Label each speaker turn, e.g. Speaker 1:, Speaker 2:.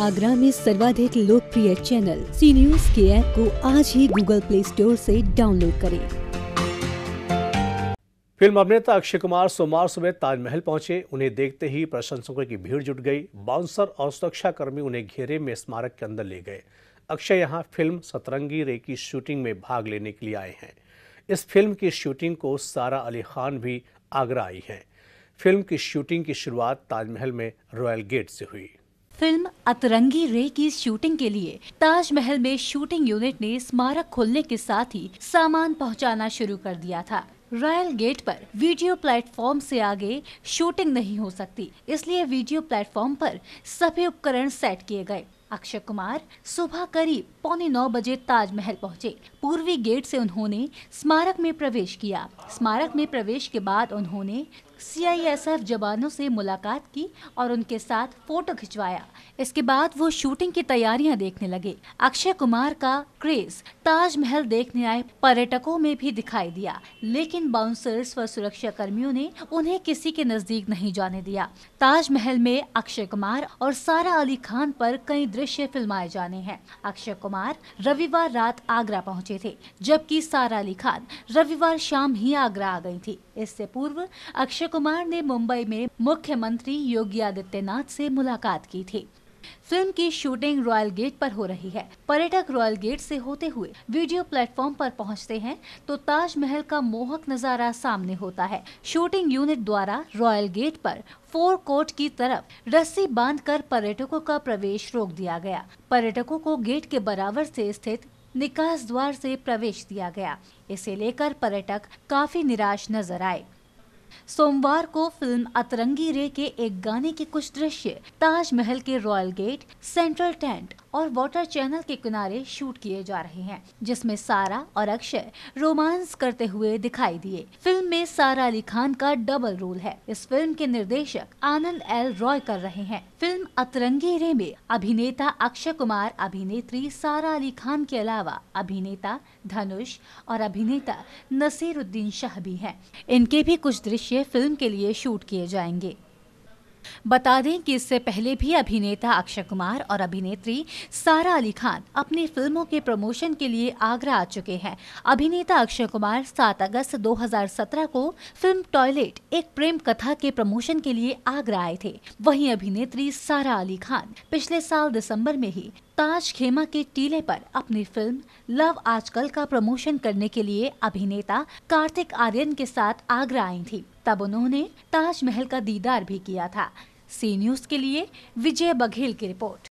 Speaker 1: आगरा में सर्वाधिक लोकप्रिय चैनल सी न्यूज के ऐप को आज ही गूगल प्ले स्टोर से डाउनलोड करें
Speaker 2: फिल्म अभिनेता अक्षय कुमार सोमवार सुबह ताजमहल पहुंचे उन्हें देखते ही प्रशंसकों की भीड़ जुट गई बाउंसर और सुरक्षा कर्मी उन्हें घेरे में स्मारक के अंदर ले गए अक्षय यहां फिल्म सतरंगी रे की शूटिंग में भाग लेने के लिए आए हैं इस फिल्म की शूटिंग को सारा अली खान भी आगरा आई है फिल्म की शूटिंग की शुरुआत ताजमहल में रॉयल गेट से हुई
Speaker 1: फिल्म अतरंगी रे की शूटिंग के लिए ताजमहल में शूटिंग यूनिट ने स्मारक खोलने के साथ ही सामान पहुंचाना शुरू कर दिया था रॉयल गेट पर वीडियो प्लेटफॉर्म से आगे शूटिंग नहीं हो सकती इसलिए वीडियो प्लेटफॉर्म पर सभी उपकरण सेट किए गए अक्षय कुमार सुबह करीब पौने नौ बजे ताजमहल पहुंचे पूर्वी गेट से उन्होंने स्मारक में प्रवेश किया स्मारक में प्रवेश के बाद उन्होंने सीआईएसएफ जवानों से मुलाकात की और उनके साथ फोटो खिंचवाया इसके बाद वो शूटिंग की तैयारियां देखने लगे अक्षय कुमार का क्रेज ताजमहल देखने आए पर्यटकों में भी दिखाई दिया लेकिन बाउंसर्स व सुरक्षा कर्मियों ने उन्हें किसी के नजदीक नहीं जाने दिया ताजमहल में अक्षय कुमार और सारा अली खान पर कई दृश्य फिल्माए जाने हैं अक्षय कुमार रविवार रात आगरा पहुंचे थे जबकि सारा अली खान रविवार शाम ही आगरा आ गई थी इससे पूर्व अक्षय कुमार ने मुंबई में मुख्यमंत्री योगी आदित्यनाथ से मुलाकात की थी फिल्म की शूटिंग रॉयल गेट पर हो रही है पर्यटक रॉयल गेट से होते हुए वीडियो प्लेटफॉर्म पर पहुंचते हैं तो ताजमहल का मोहक नजारा सामने होता है शूटिंग यूनिट द्वारा रॉयल गेट पर फोर कोर्ट की तरफ रस्सी बांधकर पर्यटकों का प्रवेश रोक दिया गया पर्यटकों को गेट के बराबर से स्थित निकास द्वार से प्रवेश दिया गया इसे लेकर पर्यटक काफी निराश नजर आए सोमवार को फिल्म अतरंगी रे के एक गाने के कुछ दृश्य ताजमहल के रॉयल गेट सेंट्रल टेंट और वाटर चैनल के किनारे शूट किए जा रहे हैं जिसमें सारा और अक्षय रोमांस करते हुए दिखाई दिए फिल्म में सारा अली खान का डबल रोल है इस फिल्म के निर्देशक आनंद एल रॉय कर रहे हैं फिल्म अतरंगी रे में अभिनेता अक्षय कुमार अभिनेत्री सारा अली खान के अलावा अभिनेता धनुष और अभिनेता नसीरुद्दीन शाह भी हैं इनके भी कुछ दृश्य फिल्म के लिए शूट किए जाएंगे बता दें कि इससे पहले भी अभिनेता अक्षय कुमार और अभिनेत्री सारा अली खान अपनी फिल्मों के प्रमोशन के लिए आगरा आ चुके हैं अभिनेता अक्षय कुमार 7 अगस्त 2017 को फिल्म टॉयलेट एक प्रेम कथा के प्रमोशन के लिए आगरा आए थे वहीं अभिनेत्री सारा अली खान पिछले साल दिसंबर में ही ताज खेमा के टीले पर अपनी फिल्म लव आजकल का प्रमोशन करने के लिए अभिनेता कार्तिक आर्यन के साथ आगरा आई थी तब उन्होंने ताजमहल का दीदार भी किया था सी न्यूज के लिए विजय बघेल की रिपोर्ट